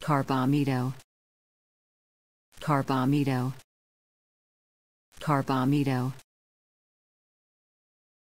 Carbamido. Carbamido. Carbamido.